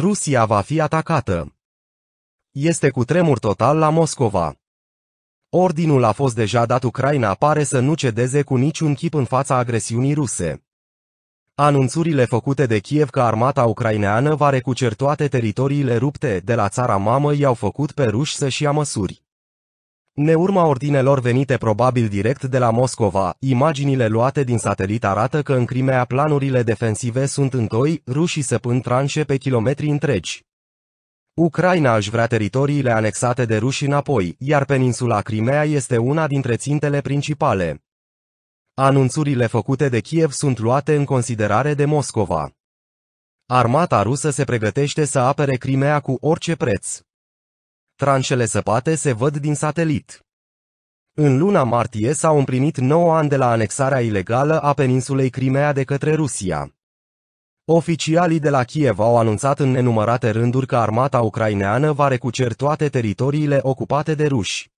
Rusia va fi atacată. Este cu tremur total la Moscova. Ordinul a fost deja dat Ucraina pare să nu cedeze cu niciun chip în fața agresiunii ruse. Anunțurile făcute de Kiev că armata ucraineană va recucer toate teritoriile rupte de la țara mamă i-au făcut pe ruși să-și ia măsuri. Ne urma ordinelor venite probabil direct de la Moscova, imaginile luate din satelit arată că în Crimea planurile defensive sunt întoi, rușii săpând tranșe pe kilometri întregi. Ucraina își vrea teritoriile anexate de ruși înapoi, iar peninsula Crimea este una dintre țintele principale. Anunțurile făcute de Kiev sunt luate în considerare de Moscova. Armata rusă se pregătește să apere Crimea cu orice preț. Tranșele săpate se văd din satelit. În luna martie s-au împlinit 9 ani de la anexarea ilegală a peninsulei Crimea de către Rusia. Oficialii de la Kiev au anunțat în nenumărate rânduri că armata ucraineană va recucer toate teritoriile ocupate de ruși.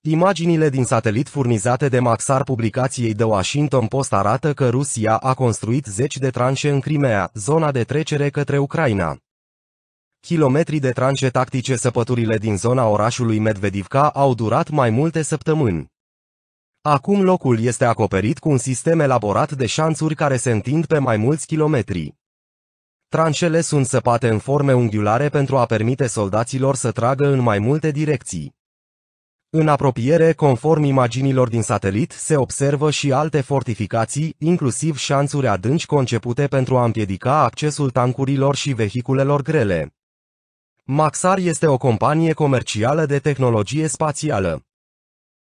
Imaginile din satelit furnizate de Maxar publicației The Washington Post arată că Rusia a construit zeci de tranșe în Crimea, zona de trecere către Ucraina. Kilometri de tranșe tactice săpăturile din zona orașului Medvedivka au durat mai multe săptămâni. Acum locul este acoperit cu un sistem elaborat de șanțuri care se întind pe mai mulți kilometri. Tranșele sunt săpate în forme unghiulare pentru a permite soldaților să tragă în mai multe direcții. În apropiere, conform imaginilor din satelit, se observă și alte fortificații, inclusiv șanțuri adânci concepute pentru a împiedica accesul tancurilor și vehiculelor grele. Maxar este o companie comercială de tehnologie spațială.